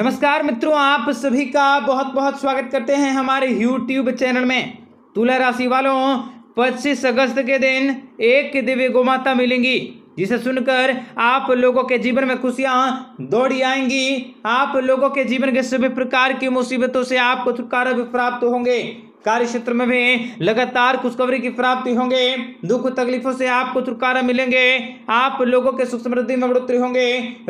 नमस्कार मित्रों आप सभी का बहुत बहुत स्वागत करते हैं हमारे यूट्यूब चैनल में तुला राशि वालों 25 अगस्त के दिन एक दिव्य गोमाता मिलेंगी जिसे सुनकर आप लोगों के जीवन में खुशियां दौड़ी आएंगी आप लोगों के जीवन के सभी प्रकार की मुसीबतों से आपको छुटकारा भी प्राप्त होंगे कार्य क्षेत्र में भी लगातार खुशखबरी की प्राप्ति होंगे दुख तकलीफों से आपको छुटकारा मिलेंगे आप लोगों के सुख समृद्धि में बढ़ोतरी होंगे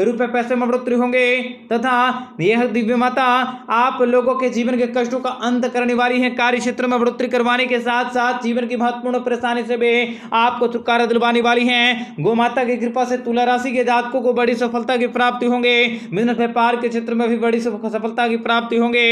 रुपए पैसे में बढ़ोतरी होंगे तथा यह दिव्य माता आप लोगों के जीवन के कष्टों का अंत करने वाली है कार्य क्षेत्र में बढ़ोतरी करवाने के साथ साथ जीवन की महत्वपूर्ण परेशानी से भी आपको छुटकारा दिलवाने वाली है गो माता की कृपा से तुला राशि के जातकों को बड़ी सफलता की प्राप्ति होंगे बिजनेस व्यापार के क्षेत्र में भी बड़ी सफलता की प्राप्ति होंगे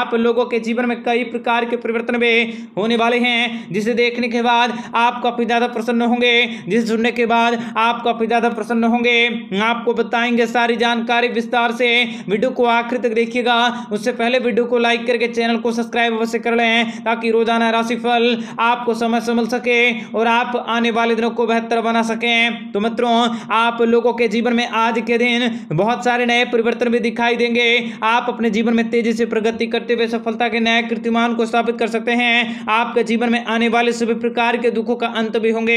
आप लोगों के जीवन में कई प्रकार के परिवर्तन परिवर्तन वे होने वाले हैं जिसे देखने के बाद आप काफ़ी ज़्यादा प्रसन्न होंगे जिसे सुनने के बाद आप काफ़ी ज़्यादा प्रसन्न होंगे आपको बताएंगे सारी जानकारी विस्तार से वीडियो को आखिर तक देखिएगा उससे पहले वीडियो को लाइक करके चैनल को सब्सक्राइब अवश्य कर लें ताकि रोजाना राशिफल आपको समय से मिल सके और आप आने वाले दिनों को बेहतर बना सकें तो मित्रों आप लोगों के जीवन में आज के दिन बहुत सारे नए परिवर्तन भी दिखाई देंगे आप अपने जीवन में तेजी से प्रगति करते हुए सफलता के नए कीर्तिमान को स्थापित कर कर सकते हैं आपके जीवन में आने वाले सभी प्रकार के दुखों का अंत भी होंगे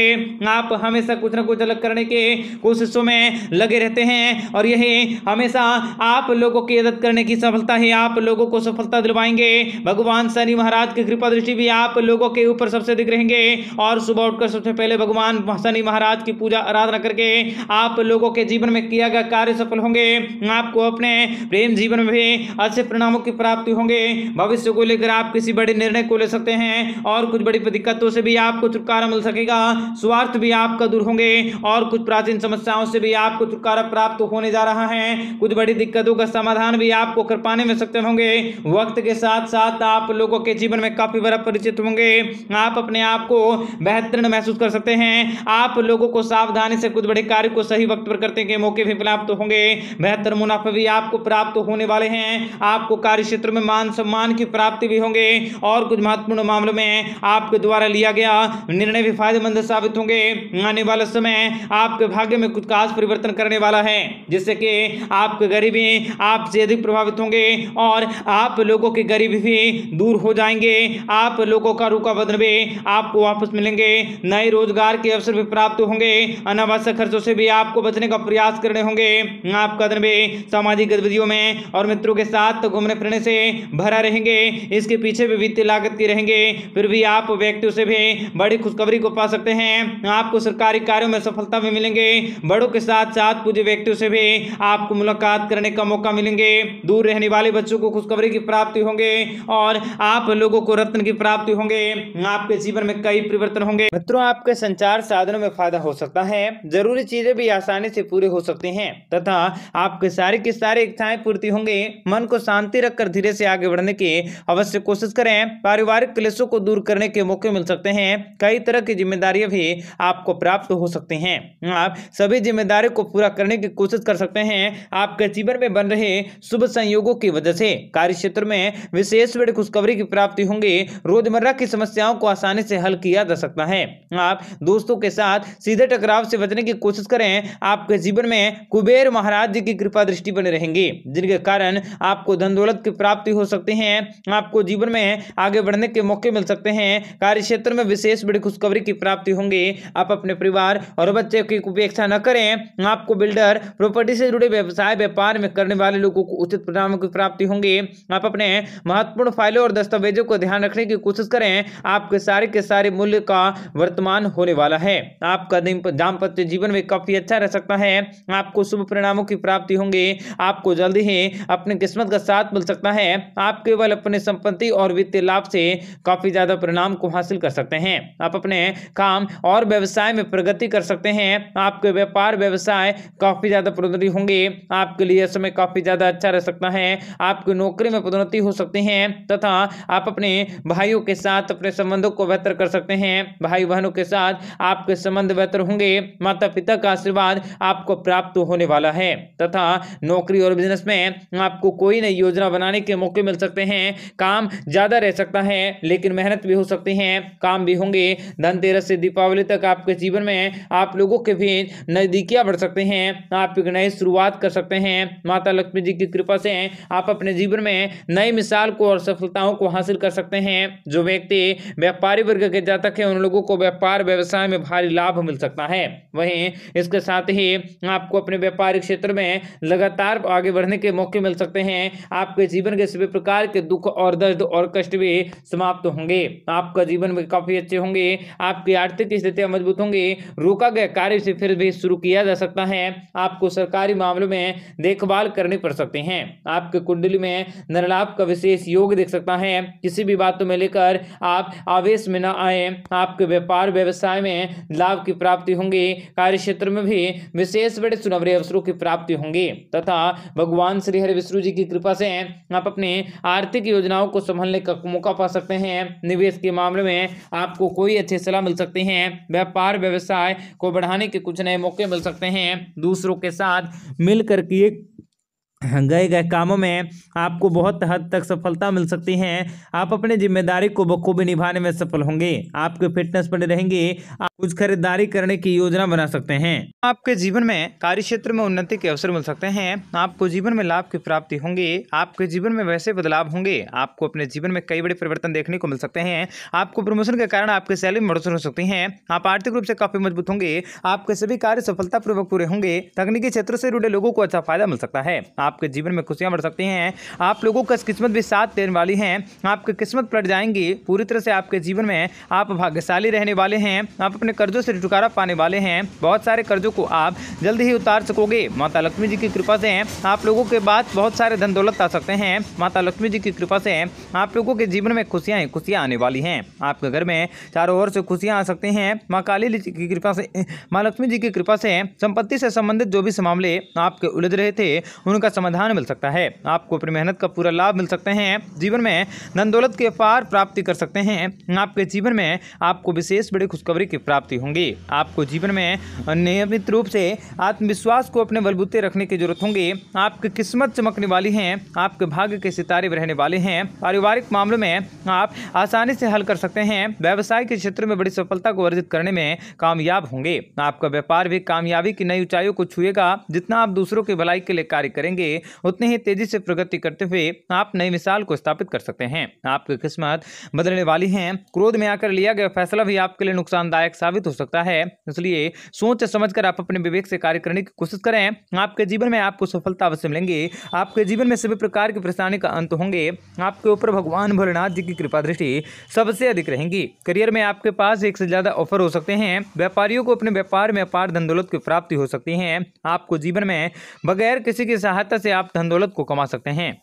आप हमेशा कुछ ना कुछ अलग करने के कोशिशों में लगे रहते हैं और यही हमेशा आप लोगों की मदद करने की सफलता ही आप लोगों को सफलता दिलवाएंगे भगवान शनि महाराज की कृपा दृष्टि भी आप लोगों के ऊपर सबसे दिख रहेंगे और सुबह उठकर सबसे पहले भगवान शनि महाराज की पूजा आराधना करके आप लोगों के जीवन में किया गया कार्य सफल होंगे आपको अपने प्रेम जीवन में भी अच्छे परिणामों की प्राप्ति होंगे भविष्य को लेकर आप किसी बड़े निर्णय निर्णय को ले सकते हैं और कुछ बड़ी दिक्कतों से भी आपको छुटकारा मिल सकेगा स्वार्थ भी आपका दूर होंगे और कुछ प्राचीन समस्याओं से भी आपको छुटकारा प्राप्त होने जा रहा है कुछ बड़ी दिक्कतों का समाधान भी आपको कर पाने में सक्षम होंगे वक्त के साथ साथ आप लोगों के जीवन में काफी बड़ा परिचित होंगे आप अपने आप को बेहतर महसूस कर सकते हैं आप लोगों को सावधानी से कुछ बड़े कार्य को सही वक्त पर करते के मौके भी प्राप्त होंगे बेहतर मुनाफा भी आपको प्राप्त होने वाले हैं आपको कार्य क्षेत्र में मान सम्मान की प्राप्ति भी होंगे और कुछ महत्वपूर्ण मामलों में आपके द्वारा लिया गया निर्णय भी फायदेमंद साबित होंगे आने वाले समय आपके भाग्य में कुछ खास परिवर्तन करने वाला है जिससे कि आपके गरीबी आपसे अधिक प्रभावित होंगे और आप लोगों की गरीबी भी दूर हो जाएंगे आप लोगों का रुका बदन भी आपको वापस मिलेंगे नए रोजगार के अवसर भी प्राप्त होंगे अनावश्यक खर्चों से भी आपको बचने का प्रयास करने होंगे आपका दिन भी सामाजिक गतिविधियों में और मित्रों के साथ घूमने फिरने से भरा रहेंगे इसके पीछे भी वित्तीय करते रहेंगे फिर भी आप व्यक्तियों से भी बड़ी खुशखबरी को पा सकते हैं आपको सरकारी कार्यों में सफलता भी मिलेंगे बड़ों के साथ साथ पूजे व्यक्तियों से भी आपको मुलाकात करने का मौका मिलेंगे दूर रहने वाले बच्चों को खुशखबरी की प्राप्ति होंगे और आप लोगों को रत्न की प्राप्ति होंगे आपके जीवन में कई परिवर्तन होंगे मित्रों आपके संचार साधनों में फायदा हो सकता है जरूरी चीजें भी आसानी से पूरे हो सकते हैं तथा आपके सारे की सारी इच्छाएं पूर्ति होंगे मन को शांति रखकर धीरे से आगे बढ़ने की अवश्य कोशिश करें पारिवारिक क्लेशों को दूर करने के मौके मिल सकते हैं कई तरह की जिम्मेदारियां भी आपको प्राप्त हो सकती हैं आप सभी जिम्मेदारी को पूरा करने की कोशिश कर सकते हैं आपके जीवन में बन रहे शुभ संयोगों की वजह से कार्य क्षेत्र में विशेष बड़ी खुशखबरी की प्राप्ति होंगी रोजमर्रा की समस्याओं को आसानी से हल किया जा सकता है आप दोस्तों के साथ सीधे टकराव से बचने की कोशिश करें आपके जीवन में कुबेर महाराज जी की कृपा दृष्टि बने रहेंगे जिनके कारण आपको धन दौलत की प्राप्ति हो सकती है आपको जीवन में आगे बढ़ने के मौके मिल सकते हैं कार्य क्षेत्र में विशेष बड़ी खुशखबरी की प्राप्ति होंगी आप अपने परिवार और बच्चे की उपेक्षा न करें आपको बिल्डर प्रॉपर्टी से जुड़े व्यवसाय व्यापार में करने वाले लोगों को उचित परिणामों की प्राप्ति होंगी आप अपने महत्वपूर्ण फाइलों और दस्तावेजों को ध्यान रखने की कोशिश करें आपके सारे के सारे मूल्य का वर्तमान होने वाला है आपका दाम्पत्य जीवन में काफी अच्छा रह सकता है आपको शुभ परिणामों की प्राप्ति होंगी आपको जल्दी ही अपने किस्मत का साथ मिल सकता है आप केवल अपने संपत्ति और वित्तीय लाभ से काफ़ी ज़्यादा परिणाम को हासिल कर सकते हैं आप अपने काम और व्यवसाय में प्रगति कर सकते हैं आपके व्यापार व्यवसाय काफ़ी ज़्यादा प्रोन्नति होंगे आपके लिए समय काफ़ी ज़्यादा अच्छा रह सकता है आपकी नौकरी में प्रोन्नति हो सकती है तथा आप अपने भाइयों के साथ अपने संबंधों को बेहतर कर सकते हैं भाई बहनों के साथ आपके संबंध बेहतर होंगे माता पिता का आशीर्वाद आपको प्राप्त होने वाला है तथा नौकरी और बिजनेस में आपको कोई नई योजना बनाने के मौके मिल सकते हैं काम ज़्यादा रह सकता है लेकिन मेहनत भी हो सकती है काम भी होंगे धनतेरस से दीपावली तक आपके जीवन में आप लोगों के भी नजदीकियां बढ़ सकते हैं आप एक नई शुरुआत कर सकते हैं माता लक्ष्मी जी की कृपा से आप अपने जीवन में नई मिसाल को और सफलताओं को हासिल कर सकते हैं जो व्यक्ति व्यापारी वर्ग के जातक है उन लोगों को व्यापार व्यवसाय में भारी लाभ मिल सकता है वहीं इसके साथ ही आपको अपने व्यापारिक क्षेत्र में लगातार आगे बढ़ने के मौके मिल सकते हैं आपके जीवन के सभी प्रकार के दुख और दर्द और कष्ट भी समाप्त होंगे आपका जीवन में काफ़ी अच्छे होंगे आपकी आर्थिक स्थितियाँ मजबूत होंगी रोका गया कार्य से फिर भी शुरू किया जा सकता है आपको सरकारी मामलों में देखभाल करनी पड़ सकते हैं आपके कुंडली में नरलाभ का विशेष योग देख सकता है किसी भी बातों में लेकर आप आवेश में न आए आपके व्यापार व्यवसाय में लाभ की प्राप्ति होंगी कार्य क्षेत्र में भी विशेष बड़े सुनवरे अवसरों की प्राप्ति होंगी तथा भगवान श्री हरि विष्णु जी की कृपा से आप अपने आर्थिक योजनाओं को संभालने का मौका मुनाफा पा सकते हैं निवेश के मामले में आपको कोई अच्छी सलाह मिल सकती है व्यापार व्यवसाय को बढ़ाने के कुछ नए मौके मिल सकते हैं दूसरों के साथ मिलकर के गए गए कामों में आपको बहुत हद तक सफलता मिल सकती है आप अपने जिम्मेदारी को बखूबी निभाने में सफल होंगे आपके फिटनेस बने रहेंगे आप कुछ खरीदारी करने की योजना बना सकते हैं आपके जीवन में कार्य क्षेत्र में उन्नति के अवसर मिल सकते हैं आपको जीवन में लाभ की प्राप्ति होंगे आपके जीवन में वैसे बदलाव होंगे आपको अपने जीवन में कई बड़े परिवर्तन देखने को मिल सकते हैं आपको प्रमोशन के कारण आपकी सैलरी में हो सकती है आप आर्थिक रूप से काफी मजबूत होंगे आपके सभी कार्य सफलतापूर्वक पूरे होंगे तकनीकी क्षेत्र से जुड़े लोगों को अच्छा फायदा मिल सकता है आप आपके जीवन में खुशियाँ बढ़ सकती हैं आप लोगों का किस्मत भी साथ देने वाली है आपकी किस्मत पलट जाएंगी पूरी तरह से आपके जीवन में आप भाग्यशाली रहने वाले हैं आप अपने कर्जों से छुटकारा पाने वाले हैं बहुत सारे कर्जों को आप जल्द ही उतार सकोगे माता लक्ष्मी जी की कृपा से आप लोगों के बाद बहुत सारे धन दौलत आ सकते हैं माता लक्ष्मी जी की कृपा से आप लोगों के जीवन में खुशियाँ ही खुशियाँ आने वाली हैं आपके घर में चारों ओर से खुशियाँ आ सकती हैं माँ काली जी की कृपा से माँ लक्ष्मी जी की कृपा से संपत्ति से संबंधित जो भी मामले आपके उलझ रहे थे उनका समाधान मिल सकता है आपको अपनी मेहनत का पूरा लाभ मिल सकते हैं जीवन में धन दौलत के पार प्राप्ति कर सकते हैं आपके जीवन में आपको विशेष बड़ी खुशखबरी की प्राप्ति होंगी आपको जीवन में नियमित रूप से आत्मविश्वास को अपने बलबूते रखने की जरूरत होंगी आपकी किस्मत चमकने वाली है आपके भाग्य के सितारे रहने वाले हैं पारिवारिक मामलों में आप आसानी से हल कर सकते हैं व्यवसाय के क्षेत्र में बड़ी सफलता को अर्जित करने में कामयाब होंगे आपका व्यापार भी कामयाबी की नई ऊंचाइयों को छुएगा जितना आप दूसरों की भलाई के लिए कार्य करेंगे आगे उतने ही तेजी से प्रगति करते हुए आप नई मिसाल को स्थापित कर सकते हैं आपकी किस्मत बदलने वाली है क्रोध में आकर लिया गया फैसला भी आपके लिए नुकसानदायक साबित हो सकता है इसलिए सोच समझ आप अपने विवेक से कार्य करने की कोशिश करें आपके जीवन में आपको सफलता अवश्य मिलेंगे आपके जीवन में सभी प्रकार की परेशानी का अंत होंगे आपके ऊपर भगवान भोलेनाथ जी की कृपा दृष्टि सबसे अधिक रहेंगी करियर में आपके पास एक से ज्यादा ऑफर हो सकते हैं व्यापारियों को अपने व्यापार में अपार धन दौलत की प्राप्ति हो सकती है आपको जीवन में बगैर किसी की सहायता से आप धन दौलत को कमा सकते हैं